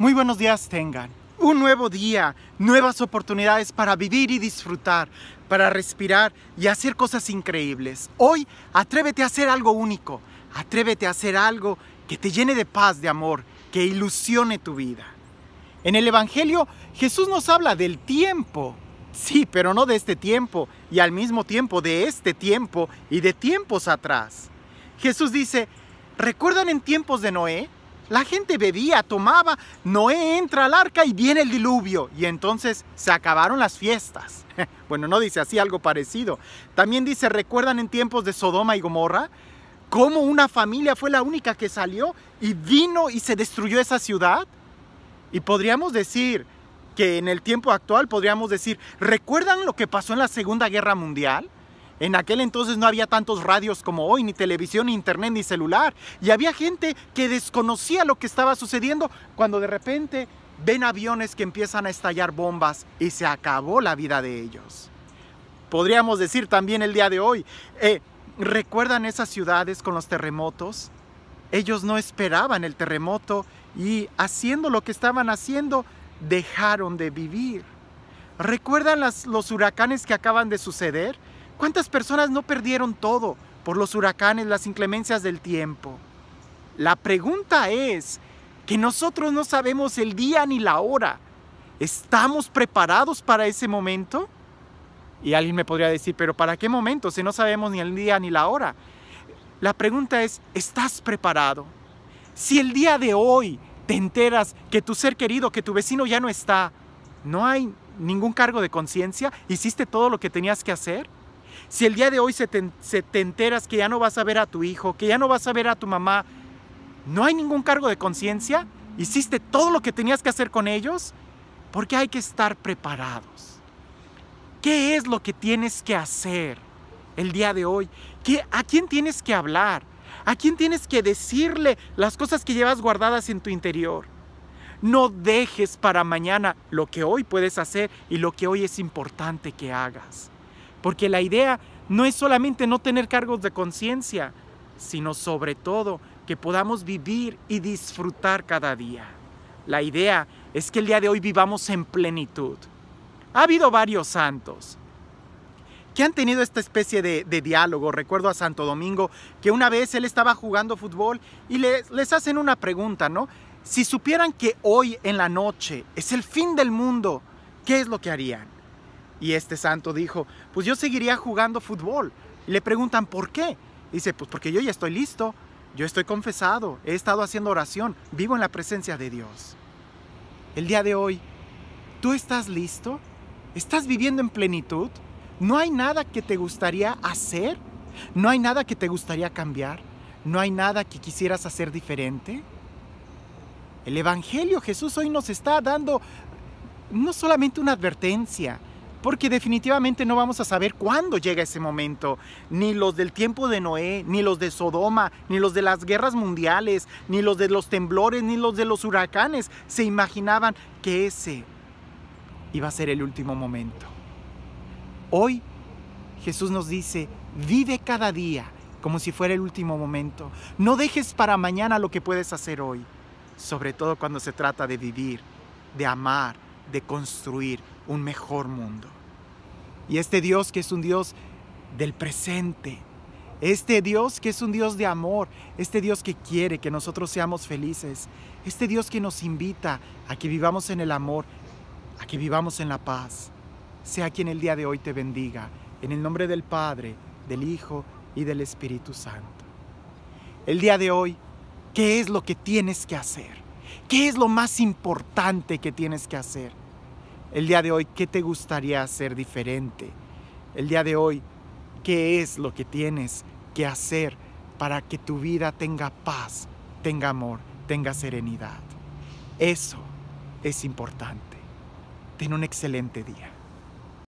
Muy buenos días tengan. Un nuevo día, nuevas oportunidades para vivir y disfrutar, para respirar y hacer cosas increíbles. Hoy atrévete a hacer algo único, atrévete a hacer algo que te llene de paz, de amor, que ilusione tu vida. En el Evangelio Jesús nos habla del tiempo. Sí, pero no de este tiempo y al mismo tiempo de este tiempo y de tiempos atrás. Jesús dice, ¿recuerdan en tiempos de Noé? La gente bebía, tomaba, Noé entra al arca y viene el diluvio. Y entonces se acabaron las fiestas. Bueno, no dice así, algo parecido. También dice, ¿recuerdan en tiempos de Sodoma y Gomorra? Cómo una familia fue la única que salió y vino y se destruyó esa ciudad. Y podríamos decir que en el tiempo actual podríamos decir, ¿recuerdan lo que pasó en la Segunda Guerra Mundial? En aquel entonces no había tantos radios como hoy, ni televisión, ni internet, ni celular. Y había gente que desconocía lo que estaba sucediendo cuando de repente ven aviones que empiezan a estallar bombas y se acabó la vida de ellos. Podríamos decir también el día de hoy, eh, ¿recuerdan esas ciudades con los terremotos? Ellos no esperaban el terremoto y haciendo lo que estaban haciendo, dejaron de vivir. ¿Recuerdan las, los huracanes que acaban de suceder? ¿Cuántas personas no perdieron todo por los huracanes, las inclemencias del tiempo? La pregunta es que nosotros no sabemos el día ni la hora. ¿Estamos preparados para ese momento? Y alguien me podría decir, pero ¿para qué momento si no sabemos ni el día ni la hora? La pregunta es, ¿estás preparado? Si el día de hoy te enteras que tu ser querido, que tu vecino ya no está, ¿no hay ningún cargo de conciencia? ¿Hiciste todo lo que tenías que hacer? Si el día de hoy se te, enteras que ya no vas a ver a tu hijo, que ya no vas a ver a tu mamá, no hay ningún cargo de conciencia, hiciste todo lo que tenías que hacer con ellos, porque hay que estar preparados. ¿Qué es lo que tienes que hacer el día de hoy? ¿Qué, ¿A quién tienes que hablar? ¿A quién tienes que decirle las cosas que llevas guardadas en tu interior? No dejes para mañana lo que hoy puedes hacer y lo que hoy es importante que hagas. Porque la idea no es solamente no tener cargos de conciencia, sino sobre todo que podamos vivir y disfrutar cada día. La idea es que el día de hoy vivamos en plenitud. Ha habido varios santos que han tenido esta especie de, diálogo. Recuerdo a Santo Domingo que una vez él estaba jugando fútbol y les, les hacen una pregunta, ¿no? Si supieran que hoy en la noche es el fin del mundo, ¿qué es lo que harían? Y este santo dijo, pues yo seguiría jugando fútbol. le preguntan, ¿por qué? Dice, pues porque yo ya estoy listo, yo estoy confesado, he estado haciendo oración, vivo en la presencia de Dios. El día de hoy, ¿tú estás listo? ¿Estás viviendo en plenitud? ¿No hay nada que te gustaría hacer? ¿No hay nada que te gustaría cambiar? ¿No hay nada que quisieras hacer diferente? El Evangelio Jesús hoy nos está dando no solamente una advertencia, porque definitivamente no vamos a saber cuándo llega ese momento. Ni los del tiempo de Noé, ni los de Sodoma, ni los de las guerras mundiales, ni los de los temblores, ni los de los huracanes se imaginaban que ese iba a ser el último momento. Hoy Jesús nos dice, vive cada día como si fuera el último momento. No dejes para mañana lo que puedes hacer hoy, sobre todo cuando se trata de vivir, de amar, de construir un mejor mundo. Y este Dios que es un Dios del presente, este Dios que es un Dios de amor, este Dios que quiere que nosotros seamos felices, este Dios que nos invita a que vivamos en el amor, a que vivamos en la paz, sea quien el día de hoy te bendiga, en el nombre del Padre, del Hijo y del Espíritu Santo. El día de hoy, ¿qué es lo que tienes que hacer? ¿Qué es lo más importante que tienes que hacer? El día de hoy, ¿qué te gustaría hacer diferente? El día de hoy, ¿qué es lo que tienes que hacer para que tu vida tenga paz, tenga amor, tenga serenidad? Eso es importante. Ten un excelente día.